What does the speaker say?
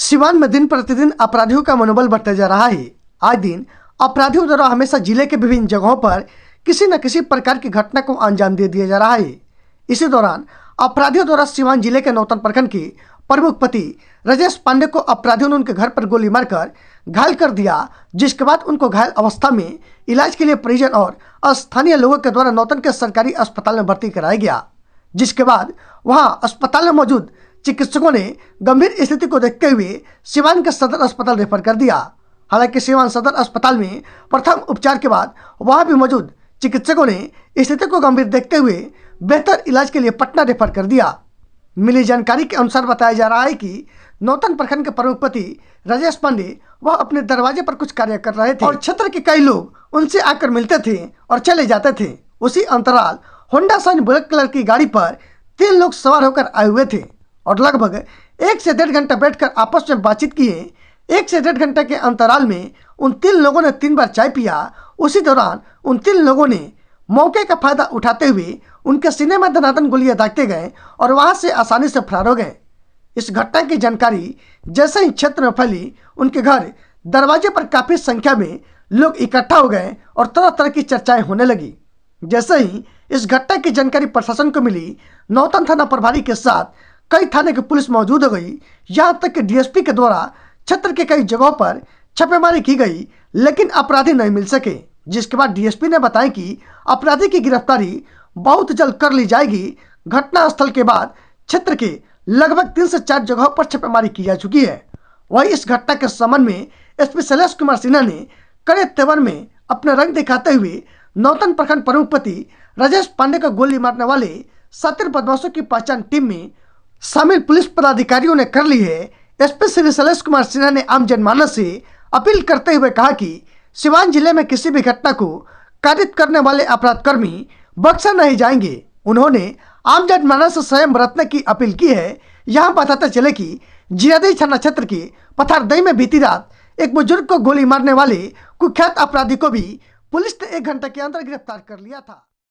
सिवान में दिन प्रतिदिन अपराधियों का मनोबल बढ़ता जा रहा है आज दिन अपराधियों द्वारा हमेशा जिले के विभिन्न जगहों पर किसी न किसी प्रकार की घटना को अंजाम दे दिया जा रहा है इसी दौरान अपराधियों द्वारा सिवान जिले के नौतन प्रखंड के प्रमुख पति राजेश पांडे को अपराधियों ने उनके घर पर गोली मारकर घायल कर दिया जिसके बाद उनको घायल अवस्था में इलाज के लिए परिजन और स्थानीय लोगों के द्वारा नौतन के सरकारी अस्पताल में भर्ती कराया गया जिसके बाद वहां अस्पताल में मौजूद चिकित्सकों ने गंभीर स्थिति को देखते हुए सिवान के सदर अस्पताल रेफर कर दिया हालांकि सिवान सदर अस्पताल में प्रथम उपचार के बाद वहां भी मौजूद चिकित्सकों ने स्थिति को गंभीर देखते हुए बेहतर इलाज के लिए पटना रेफर कर दिया मिली जानकारी के अनुसार बताया जा रहा है कि नौतन प्रखंड के प्रमुखपति राजेश पांडे वह अपने दरवाजे पर कुछ कार्य कर रहे थे और क्षेत्र के कई लोग उनसे आकर मिलते थे और चले जाते थे उसी अंतराल होंडा साइन ब्लैक कलर की गाड़ी पर तीन लोग सवार होकर आए हुए थे और लगभग एक से डेढ़ घंटा बैठकर आपस में बातचीत किए एक से डेढ़ घंटे के अंतराल में उन तीन लोगों ने तीन बार चाय पिया उसी दौरान उन तीन लोगों ने मौके का फायदा उठाते हुए उनके सीने में धनातन गोलियां दागते गए और वहां से आसानी से फरार हो गए इस घटना की जानकारी जैसे ही क्षेत्र में फैली उनके घर दरवाजे पर काफ़ी संख्या में लोग इकट्ठा हो गए और तरह तरह की चर्चाएं होने लगी जैसे ही इस घटना की जानकारी प्रशासन को मिली नौतन थाना प्रभारी के साथ कई थाने की पुलिस मौजूद हो गई यहाँ तक कि डीएसपी के द्वारा क्षेत्र के कई जगहों पर छापेमारी की गई लेकिन अपराधी नहीं मिल सके जिसके बाद डीएसपी ने बताया कि अपराधी की गिरफ्तारी बहुत जल्द कर ली जाएगी घटनास्थल के बाद क्षेत्र के लगभग तीन से चार जगहों पर छापेमारी की जा चुकी है वही इस घटना के संबंध में एसपी शैलेश कुमार सिन्हा ने कड़े तेवर में अपना रंग दिखाते हुए नौतन प्रखंड प्रमुखपति राजेश पांडे को गोली मारने वाले सातर बदमाशों की पहचान टीम में शामिल पुलिस पदाधिकारियों ने कर ली है एसपी श्री शैलेश कुमार सिन्हा ने आम जनमानस से अपील करते हुए कहा कि सिवान जिले में किसी भी घटना को कारित करने वाले अपराधकर्मी बक्सा नहीं जाएंगे उन्होंने आम जनमानस से बरतने की अपील की है यहाँ बताते चले कि जियादी थाना क्षेत्र के पथारदई में बीती रात एक बुजुर्ग को गोली मारने वाले कुख्यात अपराधी को भी पुलिस ने एक घंटे के अंदर गिरफ्तार कर लिया था